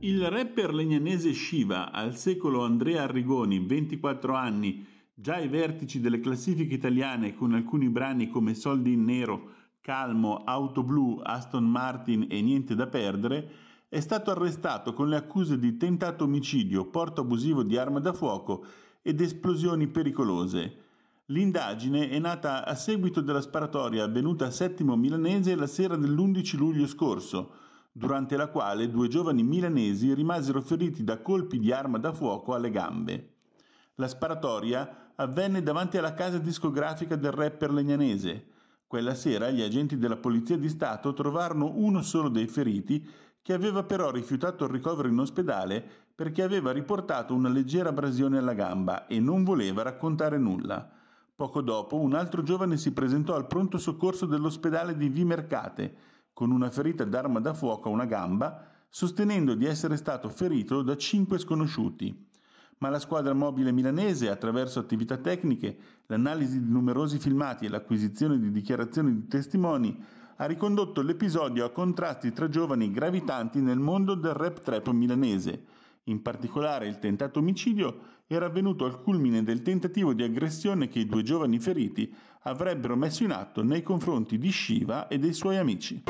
Il rapper legnanese Shiva, al secolo Andrea Arrigoni, 24 anni, già ai vertici delle classifiche italiane con alcuni brani come Soldi in Nero, Calmo, Auto Blu, Aston Martin e Niente da Perdere, è stato arrestato con le accuse di tentato omicidio, porto abusivo di arma da fuoco ed esplosioni pericolose. L'indagine è nata a seguito della sparatoria avvenuta a Settimo Milanese la sera dell'11 luglio scorso, durante la quale due giovani milanesi rimasero feriti da colpi di arma da fuoco alle gambe. La sparatoria avvenne davanti alla casa discografica del rapper legnanese. Quella sera gli agenti della Polizia di Stato trovarono uno solo dei feriti che aveva però rifiutato il ricovero in ospedale perché aveva riportato una leggera abrasione alla gamba e non voleva raccontare nulla. Poco dopo un altro giovane si presentò al pronto soccorso dell'ospedale di Vimercate con una ferita d'arma da fuoco a una gamba, sostenendo di essere stato ferito da cinque sconosciuti. Ma la squadra mobile milanese, attraverso attività tecniche, l'analisi di numerosi filmati e l'acquisizione di dichiarazioni di testimoni, ha ricondotto l'episodio a contrasti tra giovani gravitanti nel mondo del rap trap milanese, in particolare il tentato omicidio era avvenuto al culmine del tentativo di aggressione che i due giovani feriti avrebbero messo in atto nei confronti di Shiva e dei suoi amici.